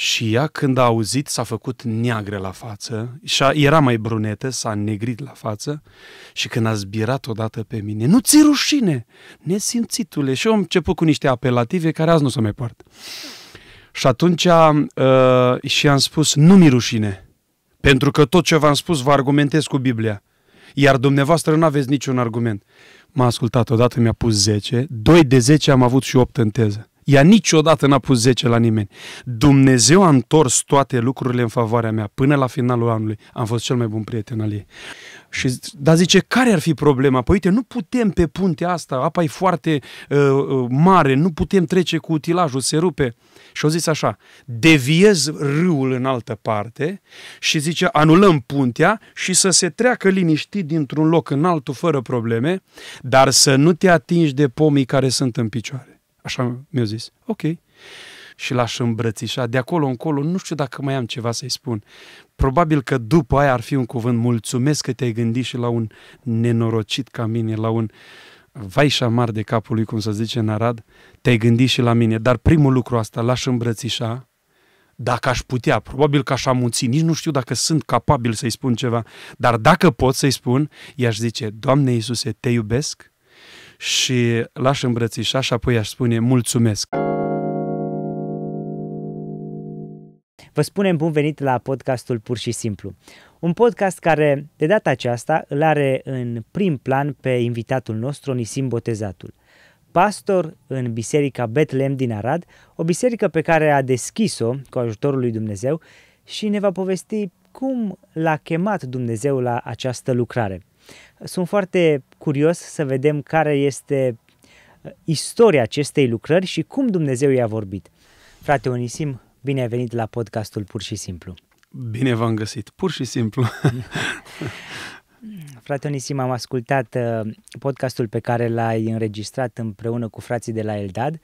Și ea, când a auzit, s-a făcut neagră la față, și era mai brunetă, s-a negrit la față și când a zbirat odată pe mine, nu ți rușine, nesimțitule. Și eu am început cu niște apelative care azi nu se mai poart. Și atunci uh, și am spus, nu mi rușine, pentru că tot ce v-am spus vă argumentez cu Biblia. Iar dumneavoastră nu aveți niciun argument. M-a ascultat odată, mi-a pus 10, 2 de 10 am avut și 8 în teză. Ea niciodată n-a pus 10 la nimeni. Dumnezeu a întors toate lucrurile în favoarea mea. Până la finalul anului am fost cel mai bun prieten al ei. Și, dar zice, care ar fi problema? Păi uite, nu putem pe puntea asta, apa e foarte uh, uh, mare, nu putem trece cu utilajul, se rupe. Și au zis așa, deviez râul în altă parte și zice, anulăm puntea și să se treacă liniștit dintr-un loc în altul fără probleme, dar să nu te atingi de pomii care sunt în picioare. Așa mi-a zis. Ok. Și l-aș îmbrățișa. De acolo încolo, nu știu dacă mai am ceva să-i spun. Probabil că după aia ar fi un cuvânt. Mulțumesc că te-ai gândit și la un nenorocit ca mine, la un vai șamar de capul lui, cum să zice în Arad, te-ai gândit și la mine. Dar primul lucru asta, l-aș îmbrățișa, dacă aș putea, probabil că aș amunți, nici nu știu dacă sunt capabil să-i spun ceva, dar dacă pot să-i spun, i-aș zice, Doamne Iisuse, te iubesc, și l-aș îmbrățișa și apoi aș spune mulțumesc. Vă spunem bun venit la podcastul Pur și Simplu. Un podcast care, de data aceasta, îl are în prim plan pe invitatul nostru, Nisim Botezatul pastor în biserica Betlem din Arad, o biserică pe care a deschis-o cu ajutorul lui Dumnezeu și ne va povesti cum l-a chemat Dumnezeu la această lucrare. Sunt foarte curios să vedem care este uh, istoria acestei lucrări și cum Dumnezeu i-a vorbit. Frate Onisim, bine ai venit la podcastul Pur și Simplu. Bine v-am găsit, pur și simplu. Frate Onisim, am ascultat uh, podcastul pe care l-ai înregistrat împreună cu frații de la Eldad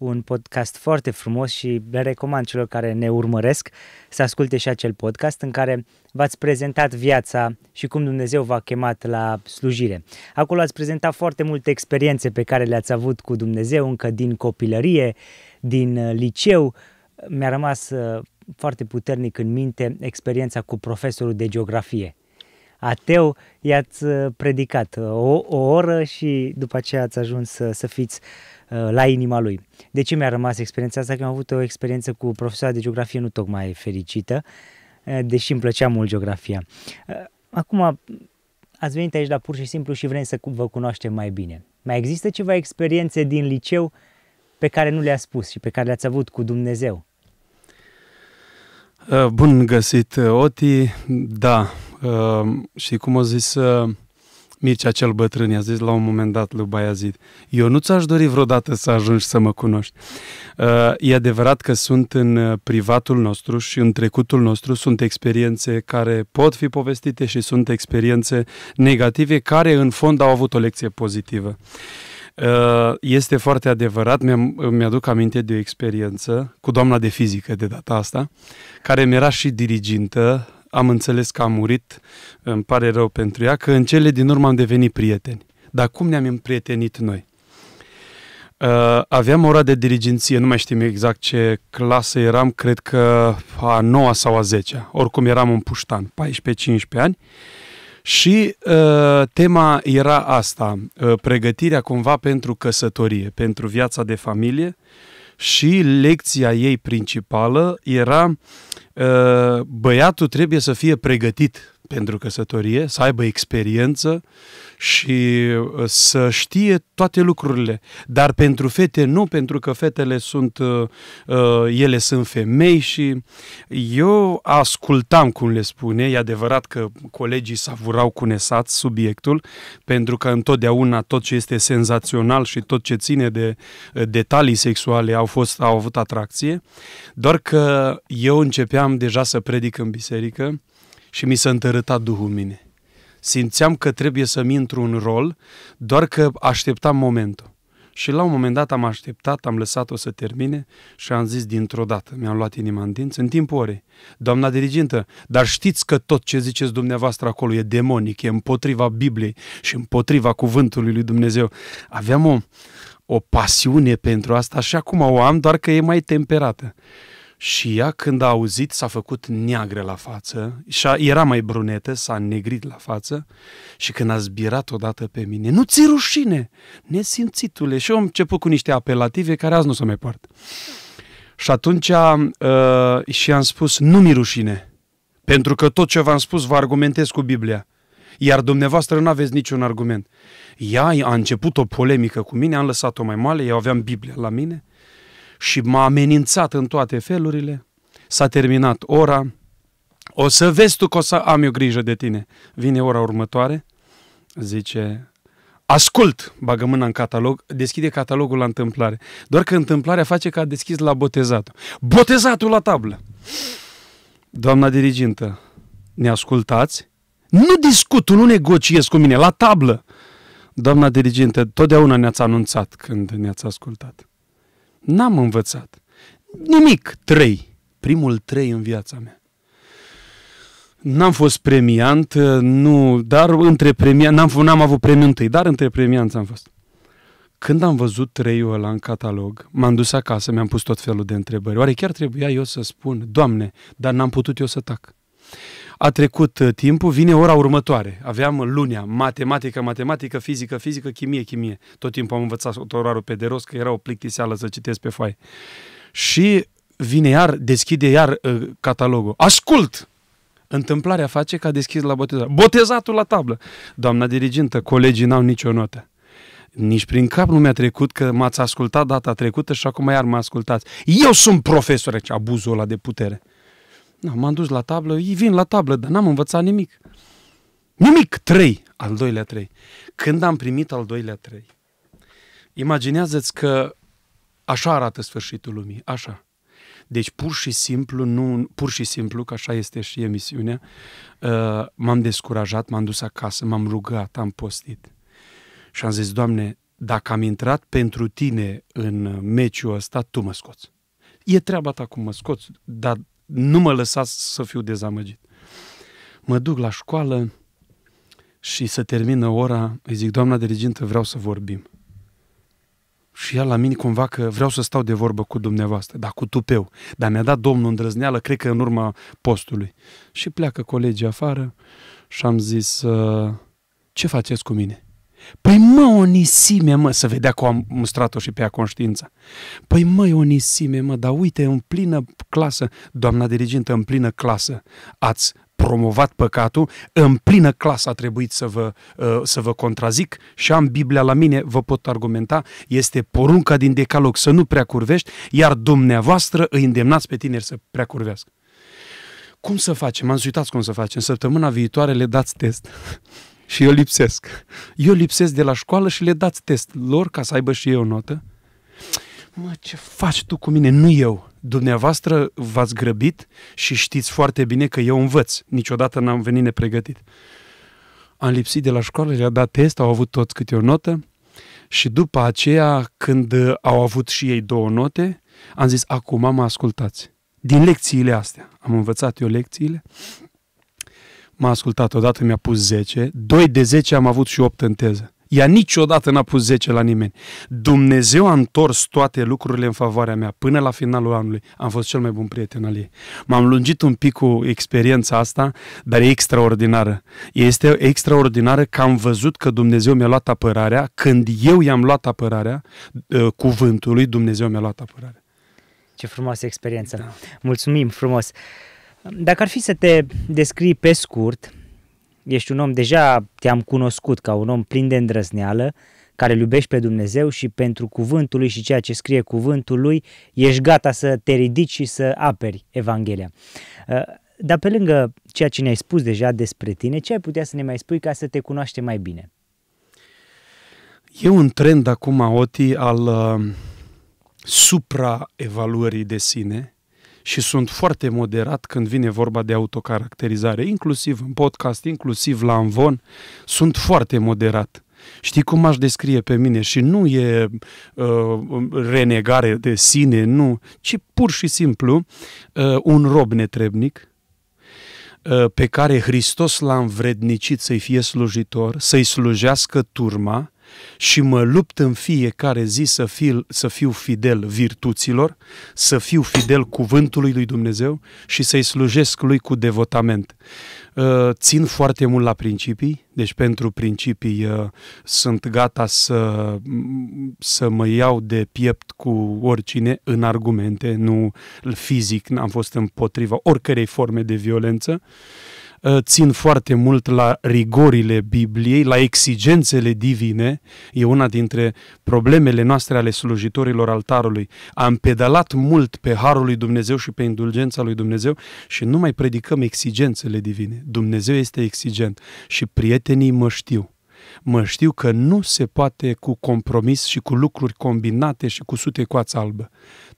un podcast foarte frumos și le recomand celor care ne urmăresc să asculte și acel podcast în care v-ați prezentat viața și cum Dumnezeu v-a chemat la slujire. Acolo ați prezentat foarte multe experiențe pe care le-ați avut cu Dumnezeu încă din copilărie, din uh, liceu. Mi-a rămas uh, foarte puternic în minte experiența cu profesorul de geografie. Ateu, i-ați uh, predicat o, o oră și după aceea ați ajuns să, să fiți Uh, la inima lui. De ce mi-a rămas experiența asta? Că am avut o experiență cu profesoara de geografie nu tocmai fericită, uh, deși îmi plăcea mult geografia. Uh, acum, ați venit aici la pur și simplu și vrem să vă cunoaștem mai bine. Mai există ceva experiențe din liceu pe care nu le-ați spus și pe care le-ați avut cu Dumnezeu? Bun găsit, Oti. Da, și cum o zis Mircea cel bătrân i-a zis la un moment dat lui Baiazid, eu nu ți-aș dori vreodată să ajungi să mă cunoști. Uh, e adevărat că sunt în uh, privatul nostru și în trecutul nostru sunt experiențe care pot fi povestite și sunt experiențe negative care în fond au avut o lecție pozitivă. Uh, este foarte adevărat, mi-aduc aminte de o experiență cu doamna de fizică de data asta, care mi era și dirigintă am înțeles că a murit, îmi pare rău pentru ea, că în cele din urmă am devenit prieteni. Dar cum ne-am împrietenit noi? Uh, aveam ora de dirigenție, nu mai știm exact ce clasă eram, cred că a 9 sau a 10 Oricum eram un puștan, 14-15 ani. Și uh, tema era asta, uh, pregătirea cumva pentru căsătorie, pentru viața de familie și lecția ei principală era Ă, băiatul trebuie să fie pregătit pentru căsătorie, să aibă experiență și uh, să știe toate lucrurile. Dar pentru fete nu, pentru că fetele sunt, uh, uh, ele sunt femei și eu ascultam, cum le spune, e adevărat că colegii savurau cu nesat subiectul, pentru că întotdeauna tot ce este senzațional și tot ce ține de detalii sexuale au, fost, au avut atracție, doar că eu începeam deja să predic în biserică și mi s-a întărâtat Duhul mine. Simțeam că trebuie să-mi intru în rol, doar că așteptam momentul. Și la un moment dat am așteptat, am lăsat-o să termine și am zis dintr-o dată, mi-am luat inima în dinți, în timpul orei, doamna dirigintă, dar știți că tot ce ziceți dumneavoastră acolo e demonic, e împotriva Bibliei și împotriva cuvântului lui Dumnezeu. Aveam o, o pasiune pentru asta și acum o am, doar că e mai temperată. Și ea, când a auzit, s-a făcut neagră la față, și a, era mai brunetă, s-a negrit la față, și când a zbirat odată pe mine, nu ți rușine, nesimțitule! Și eu am început cu niște apelative care azi nu se mai poartă. Și atunci uh, și-am spus, nu mi rușine, pentru că tot ce v-am spus vă argumentez cu Biblia iar dumneavoastră nu aveți niciun argument. Ea a început o polemică cu mine, am lăsat-o mai male, eu aveam Biblia la mine și m-a amenințat în toate felurile, s-a terminat ora, o să vezi tu că o să am eu grijă de tine. Vine ora următoare, zice, ascult, bagă mâna în catalog, deschide catalogul la întâmplare. Doar că întâmplarea face ca a deschis la botezatul. Botezatul la tablă! Doamna dirigintă, ne ascultați? Nu discut, nu negociez cu mine, la tablă! Doamna dirigintă, totdeauna ne-ați anunțat când ne-ați ascultat. N-am învățat. Nimic. Trei. Primul trei în viața mea. N-am fost premiant, uh, nu, dar între premiant, n-am, n-am avut premiul întâi, dar între premianți am fost. Când am văzut treiul ăla în catalog, m-am dus acasă, mi-am pus tot felul de întrebări. Oare chiar trebuia eu să spun, Doamne, dar n-am putut eu să tac. A trecut uh, timpul, vine ora următoare. Aveam lunea, matematică, matematică, fizică, fizică, chimie, chimie. Tot timpul am învățat orarul pe de rost, că era o plictiseală să citesc pe foaie. Și vine iar, deschide iar uh, catalogul. Ascult! Întâmplarea face că a deschis la botezat. Botezatul la tablă! Doamna dirigintă, colegii n-au nicio notă. Nici prin cap nu mi-a trecut că m-ați ascultat data trecută și acum iar mă ascultați. Eu sunt profesor, deci abuzul ăla de putere. Na, da, m-am dus la tablă, ei vin la tablă, dar n-am învățat nimic. Nimic! Trei! Al doilea trei. Când am primit al doilea trei, imaginează-ți că așa arată sfârșitul lumii, așa. Deci pur și simplu, nu, pur și simplu, că așa este și emisiunea, uh, m-am descurajat, m-am dus acasă, m-am rugat, am postit. Și am zis, Doamne, dacă am intrat pentru tine în meciul ăsta, tu mă scoți. E treaba ta cum mă scoți, dar nu mă lăsa să fiu dezamăgit. Mă duc la școală și se termină ora, îi zic, doamna dirigintă, vreau să vorbim. Și ea la mine cumva că vreau să stau de vorbă cu dumneavoastră, dar cu tupeu. Dar mi-a dat domnul îndrăzneală, cred că în urma postului. Și pleacă colegii afară și am zis, ă, ce faceți cu mine? Păi mă, o nisime, mă, să vedea că am mustrat-o și pe ea conștiința. Păi mă, o nisime, mă, dar uite, în plină clasă, doamna dirigintă, în plină clasă, ați promovat păcatul, în plină clasă a trebuit să vă, ă, să vă contrazic și am Biblia la mine, vă pot argumenta, este porunca din decalog să nu prea curvești, iar dumneavoastră îi îndemnați pe tineri să prea curvească. Cum să facem? Am zis uitați cum să facem. Săptămâna viitoare le dați test și eu lipsesc. Eu lipsesc de la școală și le dați test lor ca să aibă și eu notă. Mă, ce faci tu cu mine? Nu eu. Dumneavoastră v-ați grăbit și știți foarte bine că eu învăț. Niciodată n-am venit nepregătit. Am lipsit de la școală, le-a dat test, au avut toți câte o notă și după aceea, când au avut și ei două note, am zis, acum mă ascultați. Din lecțiile astea, am învățat eu lecțiile m-a ascultat odată, mi-a pus 10, 2 de 10 am avut și 8 în teză. Ea niciodată n-a pus 10 la nimeni. Dumnezeu a întors toate lucrurile în favoarea mea. Până la finalul anului am fost cel mai bun prieten al ei. M-am lungit un pic cu experiența asta, dar e extraordinară. Este extraordinară că am văzut că Dumnezeu mi-a luat apărarea. Când eu i-am luat apărarea uh, cuvântului, Dumnezeu mi-a luat apărarea. Ce frumoasă experiență! Da. Mulțumim frumos! Dacă ar fi să te descrii pe scurt, ești un om, deja te-am cunoscut ca un om plin de îndrăzneală, care îl iubești pe Dumnezeu și pentru cuvântul lui și ceea ce scrie cuvântul lui, ești gata să te ridici și să aperi Evanghelia. Uh, dar pe lângă ceea ce ne-ai spus deja despre tine, ce ai putea să ne mai spui ca să te cunoaște mai bine? E un trend acum, Oti, al uh, supraevaluării de sine și sunt foarte moderat când vine vorba de autocaracterizare, inclusiv în podcast, inclusiv la Anvon, sunt foarte moderat. Știi cum aș descrie pe mine? Și nu e uh, renegare de sine, nu, ci pur și simplu uh, un rob netrebnic uh, pe care Hristos l-a învrednicit să-i fie slujitor, să-i slujească turma, și mă lupt în fiecare zi să fiu, să fiu fidel virtuților, să fiu fidel cuvântului lui Dumnezeu și să-i slujesc lui cu devotament. Uh, țin foarte mult la principii, deci pentru principii uh, sunt gata să, să mă iau de piept cu oricine în argumente, nu fizic, n-am fost împotriva oricărei forme de violență. Uh, țin foarte mult la rigorile Bibliei, la exigențele divine. E una dintre problemele noastre ale slujitorilor altarului. Am pedalat mult pe harul lui Dumnezeu și pe indulgența lui Dumnezeu și nu mai predicăm exigențele divine. Dumnezeu este exigent și prietenii mă știu mă știu că nu se poate cu compromis și cu lucruri combinate și cu sute coață albă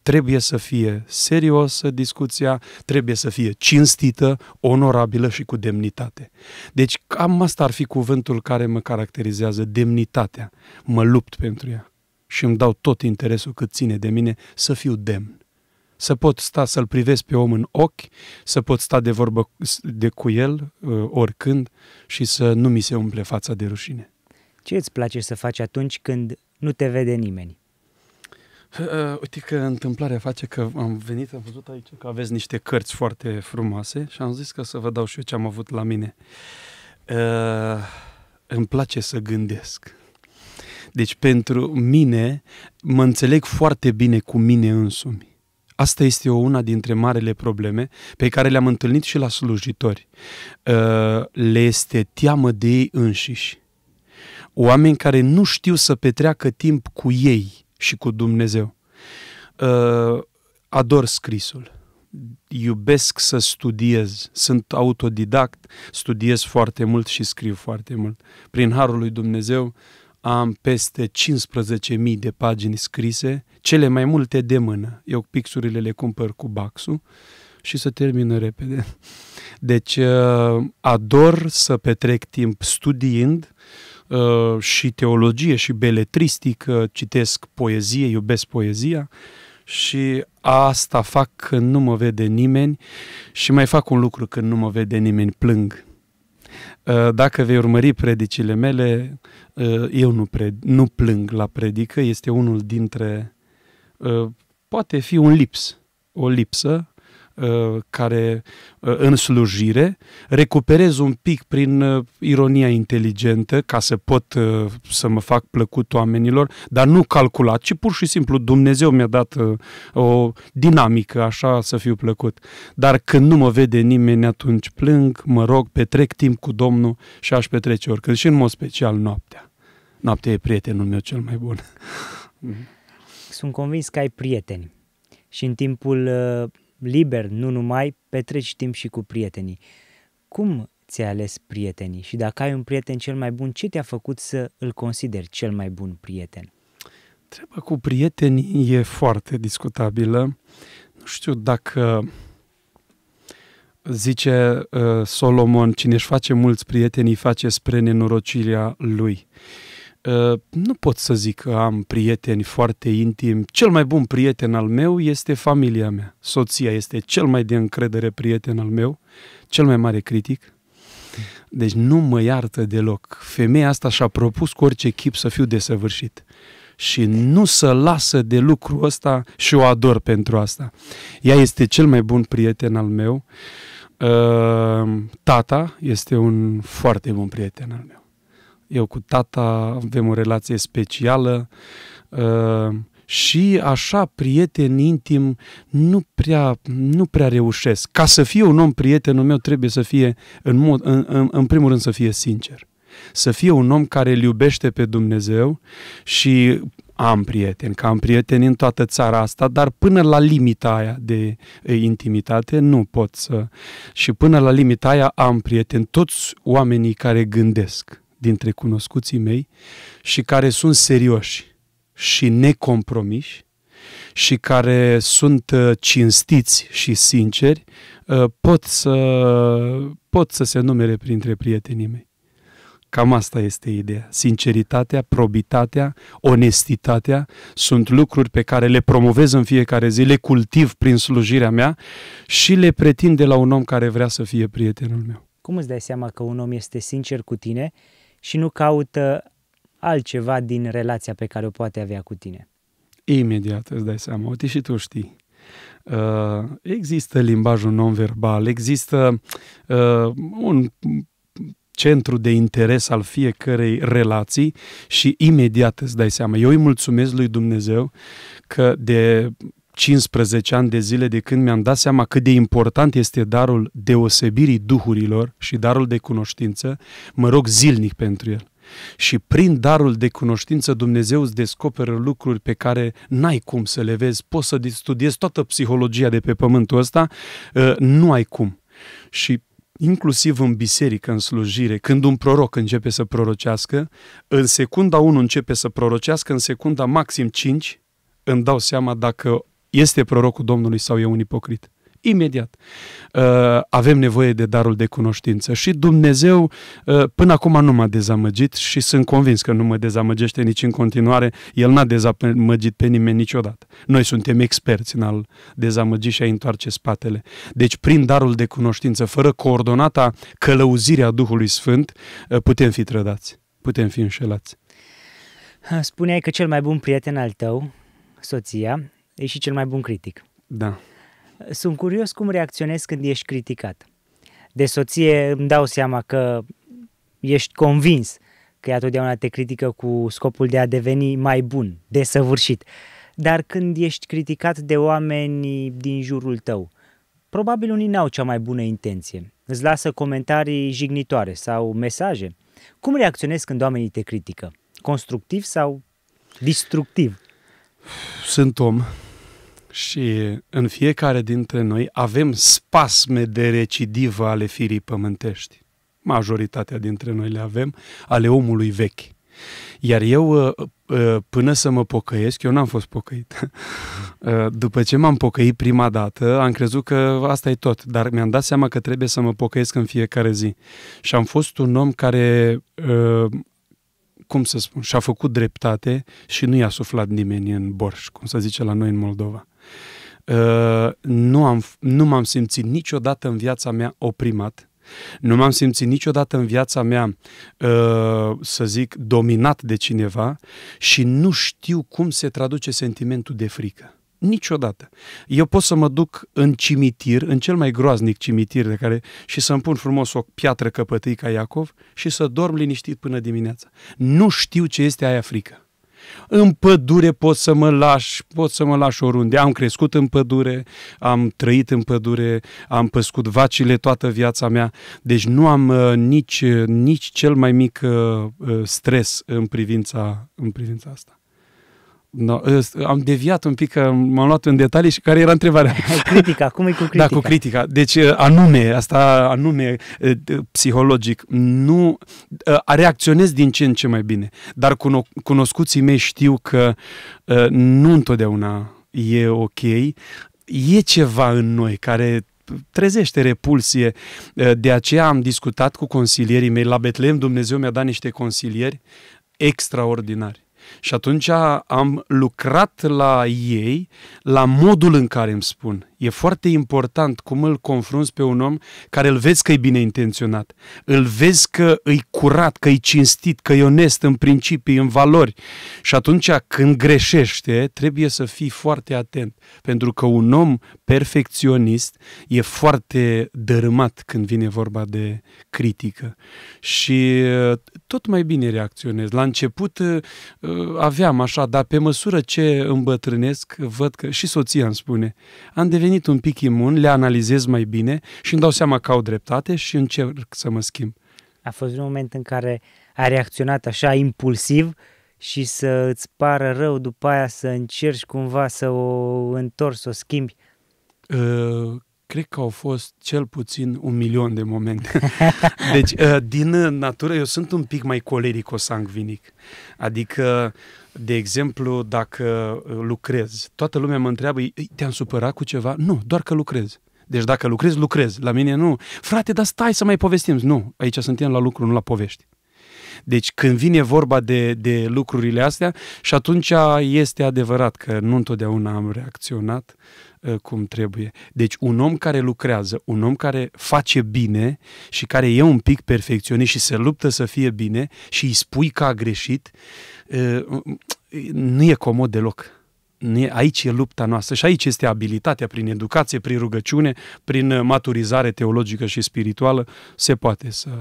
trebuie să fie serioasă discuția, trebuie să fie cinstită, onorabilă și cu demnitate. Deci cam asta ar fi cuvântul care mă caracterizează, demnitatea. Mă lupt pentru ea și îmi dau tot interesul cât ține de mine să fiu demn. Să pot sta să-l privesc pe om în ochi, să pot sta de vorbă de cu el uh, oricând și să nu mi se umple fața de rușine. Ce îți place să faci atunci când nu te vede nimeni? Uh, uite că întâmplarea face că am venit, am văzut aici că aveți niște cărți foarte frumoase și am zis că să vă dau și eu ce am avut la mine. Uh, îmi place să gândesc. Deci pentru mine, mă înțeleg foarte bine cu mine însumi. Asta este o una dintre marele probleme pe care le-am întâlnit și la slujitori. Uh, le este teamă de ei înșiși. Oameni care nu știu să petreacă timp cu ei – și cu Dumnezeu. Uh, ador scrisul iubesc să studiez, sunt autodidact, studiez foarte mult și scriu foarte mult. Prin harul lui Dumnezeu am peste 15.000 de pagini scrise, cele mai multe de mână. Eu pixurile le cumpăr cu baxul și să termină repede. Deci uh, ador să petrec timp studiind, uh, Uh, și teologie și beletristică, uh, citesc poezie, iubesc poezia și asta fac când nu mă vede nimeni și mai fac un lucru când nu mă vede nimeni, plâng. Uh, dacă vei urmări predicile mele, eu nu, pred, nu plâng la predică, este unul dintre, poate fi un lips, o lipsă Uh, care uh, în slujire, recuperez un pic prin uh, ironia inteligentă ca să pot să mă fac plăcut oamenilor, dar nu calculat, ci pur și simplu Dumnezeu mi-a dat o dinamică așa să fiu plăcut. Dar când nu mă vede nimeni, atunci plâng, mă rog, petrec timp cu Domnul și aș petrece oricând și în mod special noaptea. Noaptea e prietenul meu cel mai bun. Sunt convins că ai prieteni și în timpul liber, nu numai, petreci timp și cu prietenii. Cum ți-ai ales prietenii și dacă ai un prieten cel mai bun, ce te-a făcut să îl consideri cel mai bun prieten? Treaba cu prietenii e foarte discutabilă. Nu știu dacă zice uh, Solomon, cine își face mulți prieteni, îi face spre nenorocirea lui. Uh, Uh, nu pot să zic că am prieteni foarte intimi. Cel mai bun prieten al meu este familia mea. Soția este cel mai de încredere prieten al meu, cel mai mare critic. Deci nu mă iartă deloc. Femeia asta și-a propus cu orice chip să fiu desăvârșit. Și nu să lasă de lucru ăsta și o ador pentru asta. Ea este cel mai bun prieten al meu. Uh, tata este un foarte bun prieten al meu eu cu tata avem o relație specială uh, și așa prieten intim nu prea, nu prea reușesc. Ca să fie un om prietenul meu trebuie să fie, în, mod, în, în primul rând să fie sincer. Să fie un om care îl iubește pe Dumnezeu și am prieteni, că am prieteni în toată țara asta, dar până la limita aia de intimitate nu pot să... Și până la limita aia am prieteni, toți oamenii care gândesc dintre cunoscuții mei și care sunt serioși și necompromiși și care sunt uh, cinstiți și sinceri uh, pot să, pot să se numere printre prietenii mei. Cam asta este ideea. Sinceritatea, probitatea, onestitatea sunt lucruri pe care le promovez în fiecare zi, le cultiv prin slujirea mea și le pretind de la un om care vrea să fie prietenul meu. Cum îți dai seama că un om este sincer cu tine și nu caută altceva din relația pe care o poate avea cu tine. Imediat îți dai seama, uite și tu știi. Uh, există limbajul non-verbal, există uh, un centru de interes al fiecărei relații și imediat îți dai seama. Eu îi mulțumesc lui Dumnezeu că de 15 ani de zile de când mi-am dat seama cât de important este darul deosebirii duhurilor și darul de cunoștință, mă rog zilnic pentru el. Și prin darul de cunoștință Dumnezeu îți descoperă lucruri pe care n-ai cum să le vezi, poți să studiezi toată psihologia de pe pământul ăsta, ă, nu ai cum. Și inclusiv în biserică, în slujire, când un proroc începe să prorocească, în secunda 1 începe să prorocească, în secunda maxim 5 îmi dau seama dacă este prorocul Domnului sau e un ipocrit. Imediat. Uh, avem nevoie de darul de cunoștință și Dumnezeu uh, până acum nu m-a dezamăgit și sunt convins că nu mă dezamăgește nici în continuare. El n-a dezamăgit pe nimeni niciodată. Noi suntem experți în a-l dezamăgi și a întoarce spatele. Deci prin darul de cunoștință, fără coordonata călăuzirea Duhului Sfânt, uh, putem fi trădați, putem fi înșelați. Spuneai că cel mai bun prieten al tău, soția, e și cel mai bun critic. Da. Sunt curios cum reacționezi când ești criticat. De soție îmi dau seama că ești convins că ea totdeauna te critică cu scopul de a deveni mai bun, desăvârșit. Dar când ești criticat de oameni din jurul tău, probabil unii n-au cea mai bună intenție. Îți lasă comentarii jignitoare sau mesaje. Cum reacționezi când oamenii te critică? Constructiv sau destructiv? Sunt om și în fiecare dintre noi avem spasme de recidivă ale firii pământești. Majoritatea dintre noi le avem, ale omului vechi. Iar eu, uh, uh, până să mă pocăiesc, eu n-am fost pocăit. Uh, după ce m-am pocăit prima dată, am crezut că asta e tot, dar mi-am dat seama că trebuie să mă pocăiesc în fiecare zi. Și am fost un om care, cum să spun, și-a făcut dreptate și nu i-a suflat nimeni în borș, cum să zice la noi în Moldova. Uh, nu, am, nu m-am simțit niciodată în viața mea oprimat, nu m-am simțit niciodată în viața mea, uh, să zic, dominat de cineva și nu știu cum se traduce sentimentul de frică. Niciodată. Eu pot să mă duc în cimitir, în cel mai groaznic cimitir de care, și să-mi pun frumos o piatră căpătâi ca Iacov și să dorm liniștit până dimineața. Nu știu ce este aia frică. În pădure pot să mă lași, pot să mă lași oriunde. Am crescut în pădure, am trăit în pădure, am păscut vacile toată viața mea, deci nu am uh, nici, uh, nici cel mai mic uh, uh, stres în privința, în privința asta. No, ă, am deviat un pic, că m-am luat în detalii și care era întrebarea? Critica, cum e cu critica? Da, cu critica. Deci, ă, anume, asta anume ă, psihologic, nu reacționez din ce în ce mai bine, dar cunoscuții mei știu că nu întotdeauna e ok, e ceva în noi care trezește repulsie. De aceea am discutat cu consilierii mei la Betlehem, Dumnezeu mi-a dat niște consilieri extraordinari și atunci am lucrat la ei, la modul în care îmi spun. E foarte important cum îl confrunți pe un om care îl vezi că e bine intenționat, îl vezi că e curat, că e cinstit, că e onest în principii, în valori. Și atunci când greșește, trebuie să fii foarte atent, pentru că un om perfecționist e foarte dărâmat când vine vorba de critică. Și tot mai bine reacționezi. La început Uh, aveam așa, dar pe măsură ce îmbătrânesc, văd că și soția îmi spune, am devenit un pic imun, le analizez mai bine și îmi dau seama că au dreptate și încerc să mă schimb. A fost un moment în care a reacționat așa impulsiv și să îți pară rău după aia să încerci cumva să o întorci, să o schimbi? Uh, cred că au fost cel puțin un milion de momente. Deci, uh, din uh, natură, eu sunt un pic mai colerico-sangvinic. Adică, de exemplu, dacă uh, lucrez, toată lumea mă întreabă, te-am supărat cu ceva? Nu, doar că lucrez. Deci dacă lucrez, lucrez. La mine nu. Frate, dar stai să mai povestim. Nu, aici suntem la lucru, nu la povești. Deci când vine vorba de, de lucrurile astea și atunci este adevărat că nu întotdeauna am reacționat Uh, cum trebuie. Deci un om care lucrează, un om care face bine și care e un pic perfecționist și se luptă să fie bine și îi spui că a greșit, uh, nu e comod deloc aici e lupta noastră și aici este abilitatea prin educație, prin rugăciune, prin uh, maturizare teologică și spirituală, se poate să,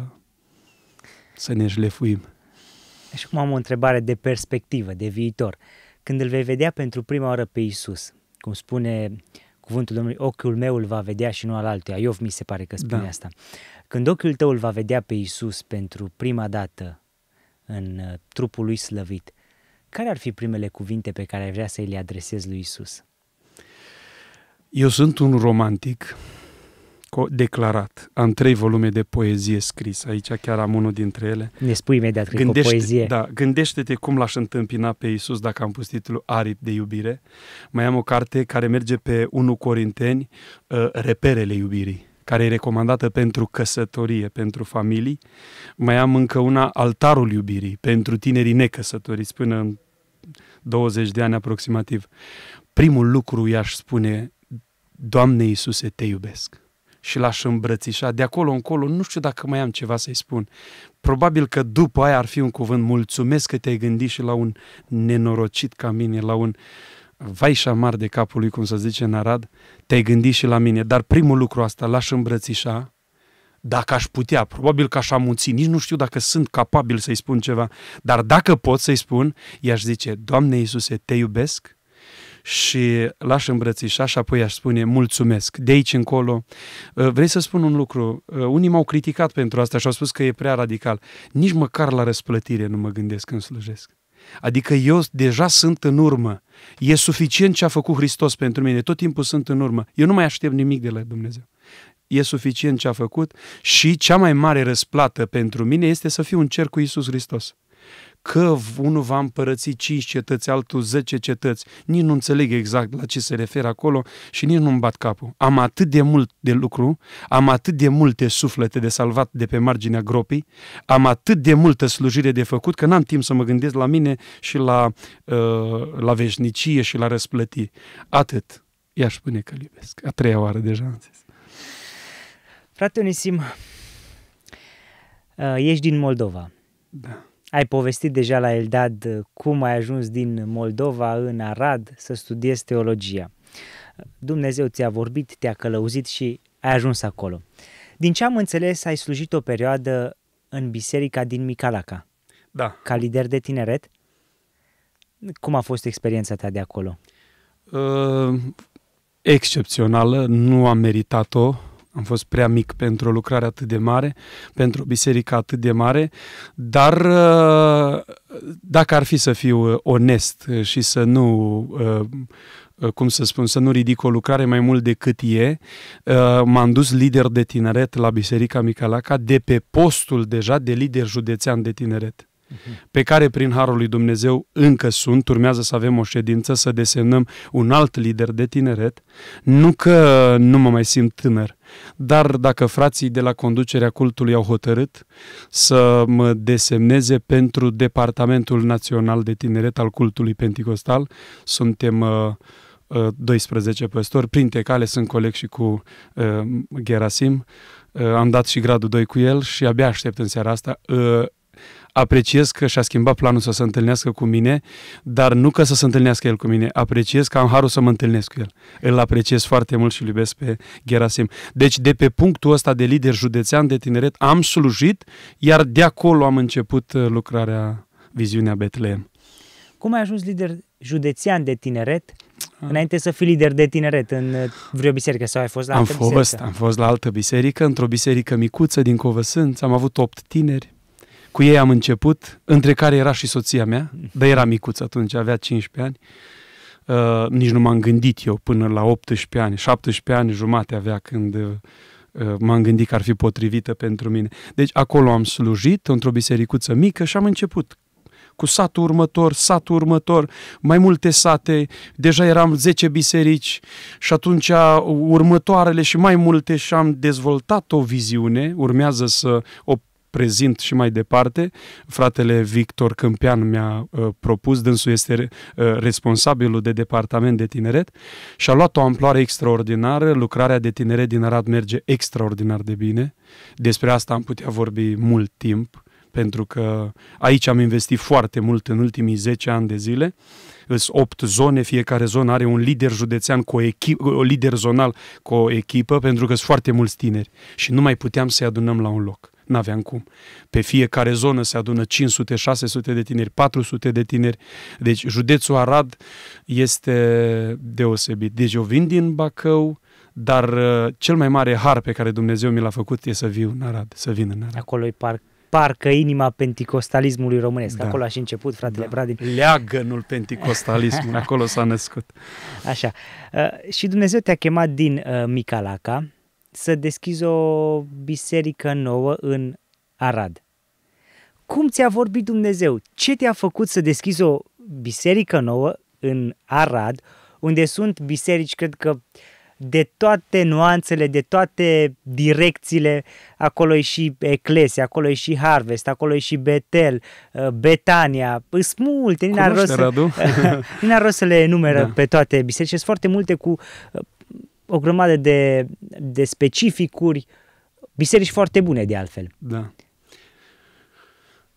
să ne șlefuim. Și acum am o întrebare de perspectivă, de viitor. Când îl vei vedea pentru prima oară pe Isus, cum spune cuvântul Domnului, ochiul meu îl va vedea și nu al altuia. Iov mi se pare că spune da. asta. Când ochiul tău îl va vedea pe Iisus pentru prima dată în uh, trupul lui slăvit, care ar fi primele cuvinte pe care ai vrea să le adresezi lui Iisus? Eu sunt un romantic declarat. Am trei volume de poezie scris, aici chiar am unul dintre ele. Ne spui imediat că gândește, poezie. Da, gândește-te cum l-aș întâmpina pe Iisus dacă am pus titlul Arip de iubire. Mai am o carte care merge pe 1 Corinteni, uh, Reperele iubirii care e recomandată pentru căsătorie, pentru familii. Mai am încă una, Altarul iubirii, pentru tinerii necăsătoriți, până în 20 de ani aproximativ. Primul lucru i-aș spune, Doamne Iisuse, te iubesc și l-aș îmbrățișa. De acolo încolo nu știu dacă mai am ceva să-i spun. Probabil că după aia ar fi un cuvânt mulțumesc că te-ai gândit și la un nenorocit ca mine, la un vai și amar de capul lui, cum să zice în Arad, te-ai gândit și la mine. Dar primul lucru asta l-aș îmbrățișa, dacă aș putea, probabil că aș amuți, nici nu știu dacă sunt capabil să-i spun ceva, dar dacă pot să-i spun, i-aș zice, Doamne Iisuse, te iubesc, și l-aș îmbrățișa și apoi aș spune mulțumesc. De aici încolo, uh, vrei să spun un lucru, uh, unii m-au criticat pentru asta și au spus că e prea radical. Nici măcar la răsplătire nu mă gândesc când slujesc. Adică eu deja sunt în urmă. E suficient ce a făcut Hristos pentru mine. Tot timpul sunt în urmă. Eu nu mai aștept nimic de la Dumnezeu. E suficient ce a făcut și cea mai mare răsplată pentru mine este să fiu un cer cu Isus Hristos că unul va împărăți 5 cetăți, altul 10 cetăți. Nici nu înțeleg exact la ce se referă acolo și nici nu-mi bat capul. Am atât de mult de lucru, am atât de multe suflete de salvat de pe marginea gropii, am atât de multă slujire de făcut că n-am timp să mă gândesc la mine și la, uh, la veșnicie și la răsplăti. Atât. I-aș spune că iubesc. A treia oară deja am zis. Frate Onisim, uh, ești din Moldova. Da. Ai povestit deja la Eldad uh, cum ai ajuns din Moldova în Arad să studiezi teologia. Dumnezeu ți-a vorbit, te-a călăuzit și ai ajuns acolo. Din ce am înțeles, ai slujit o perioadă în biserica din Micalaca. Da. Ca lider de tineret. Cum a fost experiența ta de acolo? Uh, excepțională, nu am meritat-o. Am fost prea mic pentru o lucrare atât de mare, pentru o biserică atât de mare, dar uh, dacă ar fi să fiu uh, onest uh, și să nu cum să spun, să nu ridic o lucrare mai mult decât e. M-am dus lider de tineret la Biserica Micalaca de pe postul deja de lider județean de tineret mhm. pe care prin Harul lui Dumnezeu încă sunt, urmează să avem o ședință, să desemnăm un alt lider de tineret, nu că nu mă mai simt tânăr, dar dacă frații de la conducerea cultului au hotărât să mă desemneze pentru Departamentul Național de Tineret al Cultului Pentecostal, suntem 12 uh, uh, păstori, printre care sunt coleg și cu uh, Gerasim. Uh, am dat și gradul 2 cu el și abia aștept în seara asta uh, apreciez că și-a schimbat planul să se întâlnească cu mine, dar nu că să se întâlnească el cu mine, apreciez că am harul să mă întâlnesc cu el. Îl apreciez foarte mult și iubesc pe Gerasim. Deci de pe punctul ăsta de lider județean de tineret am slujit, iar de acolo am început uh, lucrarea, viziunea Betleem. Cum ai ajuns lider județean de tineret ah. Înainte să fii lider de tineret în uh, vreo biserică sau ai fost la am altă fost, biserică? Am fost la altă biserică, într-o biserică micuță din Covăsânț, am avut opt tineri. Cu ei am început, între care era și soția mea, dar era micuț atunci, avea 15 ani. Uh, nici nu m-am gândit eu până la 18 ani, 17 ani jumate avea când uh, m-am gândit că ar fi potrivită pentru mine. Deci acolo am slujit într-o bisericuță mică și am început cu satul următor, satul următor, mai multe sate, deja eram 10 biserici și atunci următoarele și mai multe și am dezvoltat o viziune, urmează să o prezint și mai departe. Fratele Victor Câmpian mi-a uh, propus, dânsul este uh, responsabilul de departament de tineret și a luat o amploare extraordinară. Lucrarea de tineret din Arad merge extraordinar de bine. Despre asta am putea vorbi mult timp, pentru că aici am investit foarte mult în ultimii 10 ani de zile sunt opt zone, fiecare zonă are un lider județean cu o echipă, o lider zonal cu o echipă, pentru că sunt foarte mulți tineri și nu mai puteam să-i adunăm la un loc. N-aveam cum. Pe fiecare zonă se adună 500, 600 de tineri, 400 de tineri. Deci județul Arad este deosebit. Deci eu vin din Bacău, dar uh, cel mai mare har pe care Dumnezeu mi l-a făcut e să viu în Arad, să vin în Arad. Acolo e parc parcă inima penticostalismului românesc. Da. Acolo a și început fratele da. Bradin. Leagănul penticostalismului, acolo s-a născut. Așa. Uh, și Dumnezeu te-a chemat din uh, Micalaca, să deschizi o biserică nouă în Arad. Cum ți-a vorbit Dumnezeu? Ce te-a făcut să deschizi o biserică nouă în Arad, unde sunt biserici, cred că de toate nuanțele, de toate direcțiile, acolo e și Eclesi, acolo e și Harvest, acolo e și Betel, uh, Betania, păi sunt multe, n-ar rost, să, n-ar rost să le enumeră da. pe toate bisericile, sunt foarte multe cu uh, o grămadă de, de specificuri, biserici foarte bune de altfel. Da.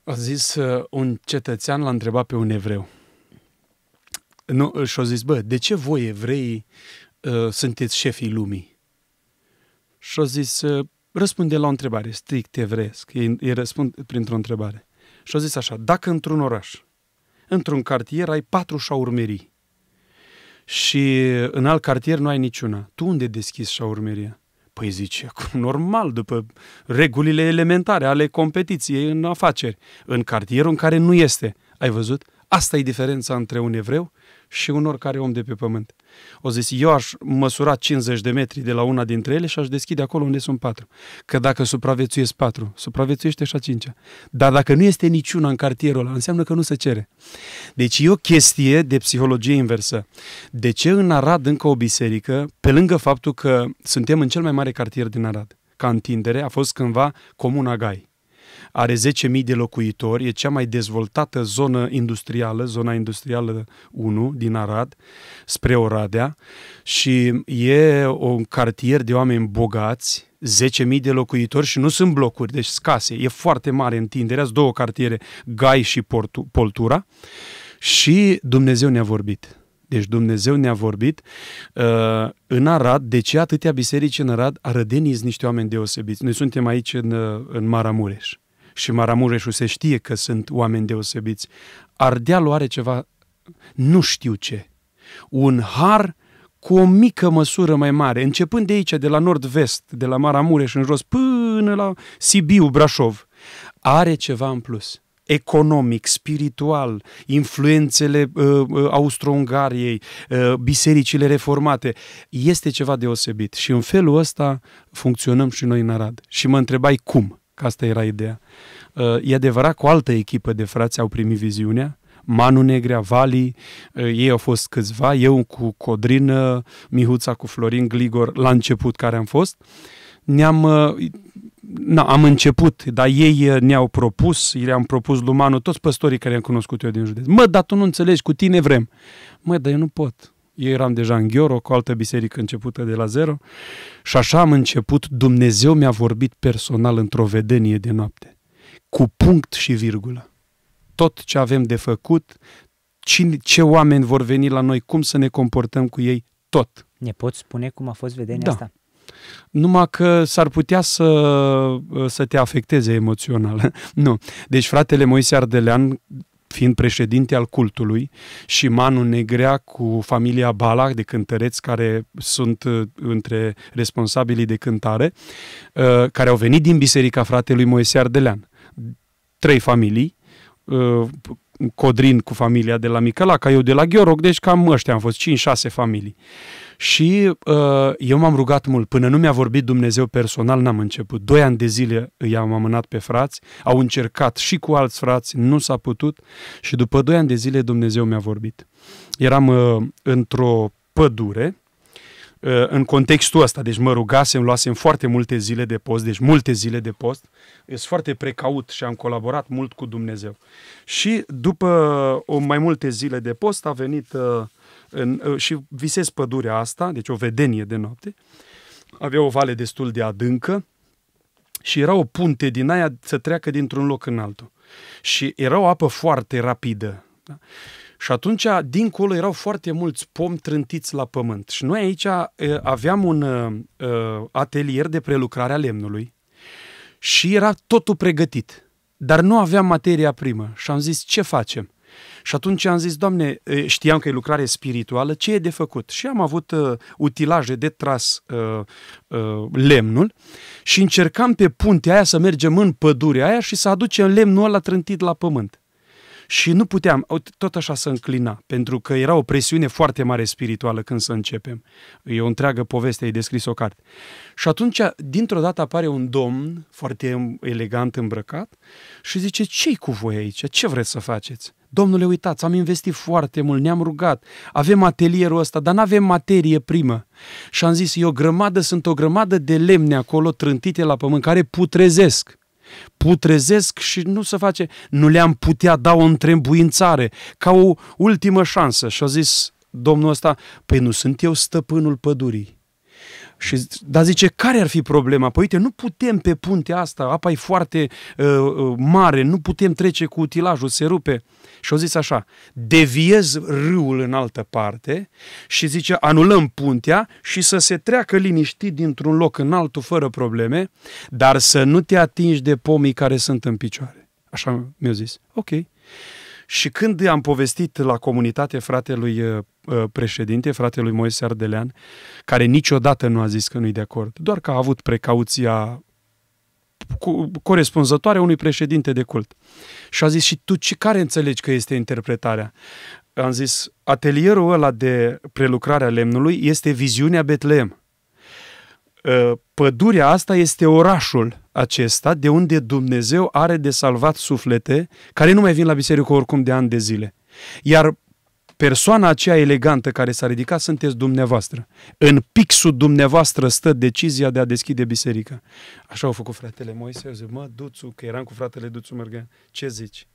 A zis uh, un cetățean, l-a întrebat pe un evreu. Nu, uh, și-a zis, bă, de ce voi evrei uh, sunteți șefii lumii? Și-a zis, uh, răspunde la o întrebare strict evreiesc. Ei, ei răspund printr-o întrebare. Și-a zis așa, dacă într-un oraș, într-un cartier ai patru șaurmerii, și în alt cartier nu ai niciuna. Tu unde deschizi șaurmeria? Păi zice, normal, după regulile elementare ale competiției în afaceri, în cartierul în care nu este. Ai văzut? Asta e diferența între un evreu și un oricare om de pe pământ. O zis, eu aș măsura 50 de metri de la una dintre ele și aș deschide acolo unde sunt patru. Că dacă supraviețuiesc patru, supraviețuiește și a cincea. Dar dacă nu este niciuna în cartierul ăla, înseamnă că nu se cere. Deci e o chestie de psihologie inversă. De ce în Arad încă o biserică, pe lângă faptul că suntem în cel mai mare cartier din Arad, ca întindere, a fost cândva Comuna Gai are 10.000 de locuitori, e cea mai dezvoltată zonă industrială, zona industrială 1 din Arad, spre Oradea și e un cartier de oameni bogați, 10.000 de locuitori și nu sunt blocuri, deci scase, e foarte mare întinderea, sunt două cartiere, Gai și Portu, Poltura și Dumnezeu ne-a vorbit. Deci Dumnezeu ne-a vorbit uh, în Arad, de ce atâtea biserici în Arad? Arădenii sunt niște oameni deosebiți. Noi suntem aici în, uh, în Maramureș și Maramureșul se știe că sunt oameni deosebiți. Ardealul are ceva, nu știu ce, un har cu o mică măsură mai mare, începând de aici, de la nord-vest, de la Maramureș în jos, până la Sibiu, Brașov, are ceva în plus economic, spiritual, influențele uh, uh Austro-Ungariei, uh, bisericile reformate, este ceva deosebit. Și în felul ăsta funcționăm și noi în Arad. Și mă întrebai cum. Că asta era ideea. Uh, e adevărat cu o altă echipă de frați au primit viziunea, Manu Negrea, Vali, uh, ei au fost câțiva, eu cu Codrină, Mihuța cu Florin Gligor, la început care am fost, ne-am, uh, na, am început, dar ei ne-au propus, le-am propus lui Manu, toți păstorii care i-am cunoscut eu din județ. Mă, dar tu nu înțelegi, cu tine vrem. Mă, dar eu nu pot. Eu eram deja în Gheoro, cu o altă biserică începută de la zero. Și așa am început, Dumnezeu mi-a vorbit personal într-o vedenie de noapte. Cu punct și virgulă. Tot ce avem de făcut, cine, ce oameni vor veni la noi, cum să ne comportăm cu ei, tot. Ne poți spune cum a fost vedenia da. asta? Numai că s-ar putea să, să te afecteze emoțional. nu. Deci fratele Moise Ardelean, fiind președinte al cultului, și Manu Negrea cu familia Balac de cântăreți care sunt uh, între responsabilii de cântare, uh, care au venit din biserica fratelui Moise Ardelean. Trei familii, uh, Codrin cu familia de la Micălaca, eu de la Gheoroc, deci cam ăștia am fost, 5-6 familii. Și uh, eu m-am rugat mult. Până nu mi-a vorbit Dumnezeu personal, n-am început. Doi ani de zile i-am amânat pe frați, au încercat și cu alți frați, nu s-a putut. Și după doi ani de zile Dumnezeu mi-a vorbit. Eram uh, într-o pădure, uh, în contextul ăsta, deci mă rugasem, luasem foarte multe zile de post, deci multe zile de post, sunt foarte precaut și am colaborat mult cu Dumnezeu. Și după o uh, mai multe zile de post a venit uh, în, uh, și visez pădurea asta, deci o vedenie de noapte. Avea o vale destul de adâncă și era o punte din aia să treacă dintr-un loc în altul. Și era o apă foarte rapidă. Da? Și atunci, dincolo, erau foarte mulți pomi trântiți la pământ. Și noi aici uh, aveam un uh, atelier de prelucrare a lemnului și era totul pregătit. Dar nu aveam materia primă. Și am zis, ce facem? Și atunci am zis, Doamne, știam că e lucrare spirituală, ce e de făcut? Și am avut uh, utilaje de tras uh, uh, lemnul și încercam pe puntea aia să mergem în pădurea aia și să aducem lemnul ăla trântit la pământ. Și nu puteam, tot așa să înclina, pentru că era o presiune foarte mare spirituală când să începem. E o întreagă poveste, ai descris o carte. Și atunci, dintr-o dată apare un domn foarte elegant îmbrăcat și zice, ce-i cu voi aici? Ce vreți să faceți? Domnule, uitați, am investit foarte mult, ne-am rugat, avem atelierul ăsta, dar nu avem materie primă. Și am zis, e o grămadă, sunt o grămadă de lemne acolo trântite la pământ, care putrezesc putrezesc și nu se face, nu le-am putea da o întrebuințare ca o ultimă șansă. Și a zis domnul ăsta, păi nu sunt eu stăpânul pădurii. Și, dar zice, care ar fi problema? Păi uite, nu putem pe puntea asta, apa e foarte uh, uh mare, nu putem trece cu utilajul, se rupe. Și au zis așa, deviez râul în altă parte și zice, anulăm puntea și să se treacă liniștit dintr-un loc în altul fără probleme, dar să nu te atingi de pomii care sunt în picioare. Așa mi-au zis. Ok. Și când am povestit la comunitate fratelui uh, uh, președinte, fratelui Moise Ardelean, care niciodată nu a zis că nu-i de acord, doar că a avut precauția corespunzătoare unui președinte de cult. Și a zis, și tu ce, care înțelegi că este interpretarea? Am zis, atelierul ăla de prelucrare a lemnului este viziunea Betlehem. Ă, pădurea asta este orașul acesta de unde Dumnezeu are de salvat suflete care nu mai vin la biserică oricum de ani de zile. Iar persoana aceea elegantă care s-a ridicat sunteți dumneavoastră. În pixul dumneavoastră stă decizia de a deschide biserica. Așa au făcut fratele Moise, eu zic, mă, Duțu, că eram cu fratele Duțu mergeam, ce zici?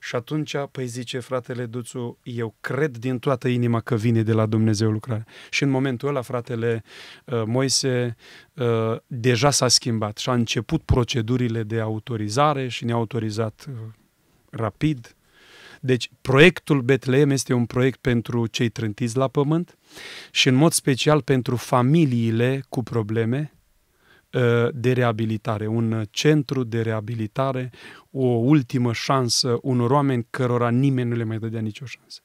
Și atunci, păi zice fratele Duțu, eu cred din toată inima că vine de la Dumnezeu lucrarea. Și în momentul ăla, fratele uh, Moise uh, deja s-a schimbat și a început procedurile de autorizare și ne-a autorizat uh, rapid deci, proiectul Betleem este un proiect pentru cei trântiți la pământ și, în mod special, pentru familiile cu probleme ă, de reabilitare, un centru de reabilitare, o ultimă șansă unor oameni cărora nimeni nu le mai dădea nicio șansă.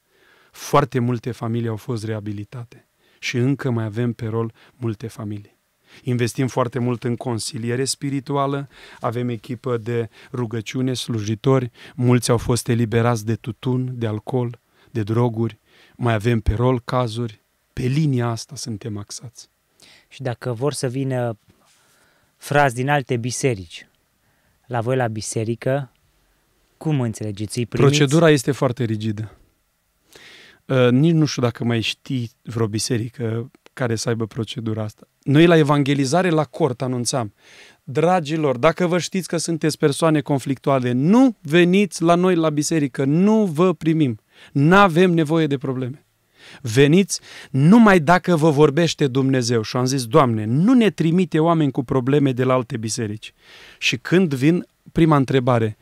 Foarte multe familii au fost reabilitate și încă mai avem pe rol multe familii. Investim foarte mult în consiliere spirituală, avem echipă de rugăciune, slujitori, mulți au fost eliberați de tutun, de alcool, de droguri, mai avem pe rol cazuri, pe linia asta suntem axați. Și dacă vor să vină frați din alte biserici, la voi la biserică, cum înțelegeți? Îi primiți? Procedura este foarte rigidă. Uh, nici nu știu dacă mai știi vreo biserică care să aibă procedura asta. Noi la evangelizare la cort anunțam, dragilor, dacă vă știți că sunteți persoane conflictuale, nu veniți la noi la biserică, nu vă primim. Nu avem nevoie de probleme. Veniți numai dacă vă vorbește Dumnezeu. Și am zis, Doamne, nu ne trimite oameni cu probleme de la alte biserici. Și când vin, prima întrebare,